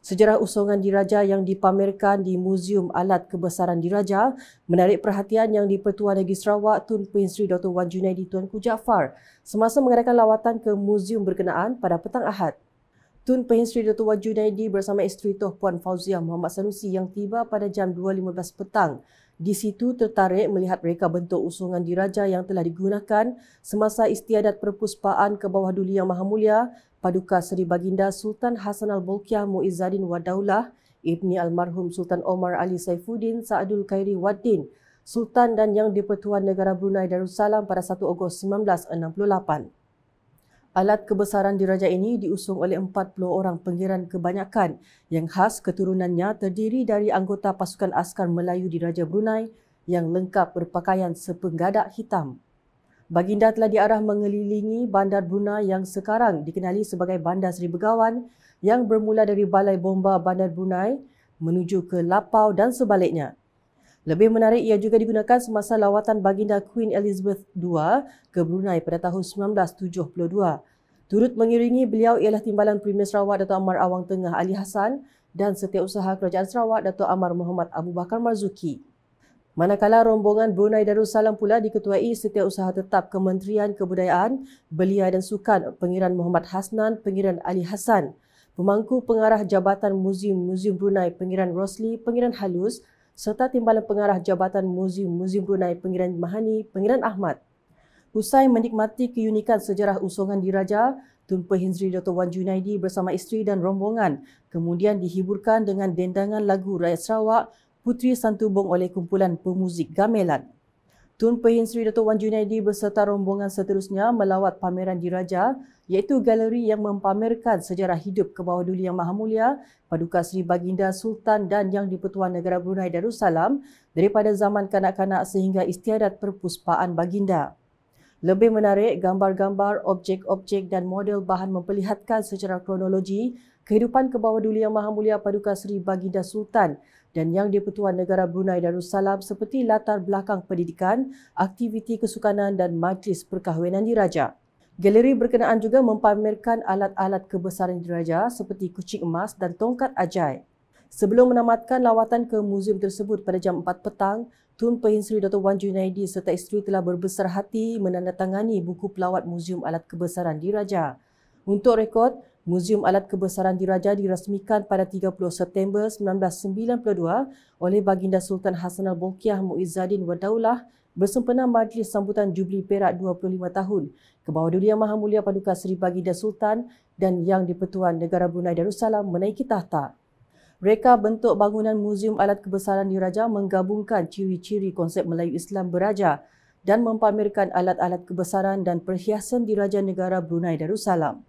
Sejarah usungan diraja yang dipamerkan di Museum Alat Kebesaran Diraja menarik perhatian yang dipertua Negeri Sarawak Tun Puan Sri Dr. Wan Junaidi Tuan Ku semasa mengadakan lawatan ke Museum Berkenaan pada petang Ahad. Tun Pahin Sri Dr. Wan Junaidi bersama isteri Tuh Puan Fauzia Muhammad Sanusi yang tiba pada jam 2.15 petang. Di situ tertarik melihat mereka bentuk usungan diraja yang telah digunakan semasa istiadat perpuspaan ke bawah duli yang maha mulia Paduka Seri Baginda Sultan Hassan Al-Bulkiah Muizzadin Wadaulah Ibni Almarhum Sultan Omar Ali Saifuddin Saadul Khairi Waddin Sultan dan Yang Dipertuan Negara Brunei Darussalam pada 1 Ogos 1968. Alat kebesaran diraja ini diusung oleh 40 orang pengiran kebanyakan yang khas keturunannya terdiri dari anggota pasukan askar Melayu diraja Brunei yang lengkap berpakaian sepenggadak hitam. Baginda telah diarah mengelilingi bandar Brunei yang sekarang dikenali sebagai Bandar Seri Begawan yang bermula dari Balai Bomba Bandar Brunei menuju ke Lapau dan sebaliknya. Lebih menarik, ia juga digunakan semasa lawatan baginda Queen Elizabeth II ke Brunei pada tahun 1972. Turut mengiringi beliau ialah timbalan Premier Sarawak Dato' Amar Awang Tengah Ali Hassan dan setiausaha kerajaan Sarawak Dato' Amar Muhammad Abu Bakar Marzuki. Manakala rombongan Brunei Darussalam pula diketuai setiausaha tetap Kementerian Kebudayaan, Belia dan Sukan Pengiran Muhammad Hasnan, Pengiran Ali Hassan, Pemangku Pengarah Jabatan Muzium-Muzium Brunei Pengiran Rosli, Pengiran Halus, serta Timbalan Pengarah Jabatan Muzium Muzium Brunei Pengiran Mahani Pengiran Ahmad. Usai menikmati keunikan sejarah usungan diraja, Tun Hizri Dr. Wan Junaidi bersama isteri dan rombongan kemudian dihiburkan dengan dendangan lagu rakyat Sarawak Putri Santubong oleh kumpulan pemuzik Gamelan. Tun Perhin Sri Dato' Wan Junaidi berserta rombongan seterusnya melawat pameran diraja iaitu galeri yang mempamerkan sejarah hidup kebawah duli yang maha mulia Paduka Sri Baginda Sultan dan Yang di-Pertua Negara Brunei Darussalam daripada zaman kanak-kanak sehingga istiadat perpuspaan Baginda. Lebih menarik, gambar-gambar, objek-objek dan model bahan memperlihatkan secara kronologi kehidupan kebawah dulu yang maha mulia Paduka Seri Baginda Sultan dan Yang Dipertuan Negara Brunei Darussalam seperti latar belakang pendidikan, aktiviti kesukanan dan majlis perkahwinan diraja. Galeri berkenaan juga mempamerkan alat-alat kebesaran diraja seperti kucing emas dan tongkat ajaib. Sebelum menamatkan lawatan ke muzium tersebut pada jam 4 petang, Tun Perhin Sri Dr. Wan Junaidi serta isteri telah berbesar hati menandatangani buku pelawat Muzium Alat Kebesaran Diraja. Untuk rekod, Muzium Alat Kebesaran Diraja dirasmikan pada 30 September 1992 oleh Baginda Sultan Hassanal Bolkiah Muizzaddin Wadaulah bersempena Majlis Sambutan Jubli Perak 25 tahun ke bawah Duli Yang Maha Mulia Paduka Seri Baginda Sultan dan Yang di-Pertuan Negara Brunei Darussalam menaiki tahta. Reka bentuk bangunan Muzium Alat Kebesaran Diraja menggabungkan ciri-ciri konsep Melayu Islam beraja dan mempamerkan alat-alat kebesaran dan perhiasan di Raja negara Brunei Darussalam.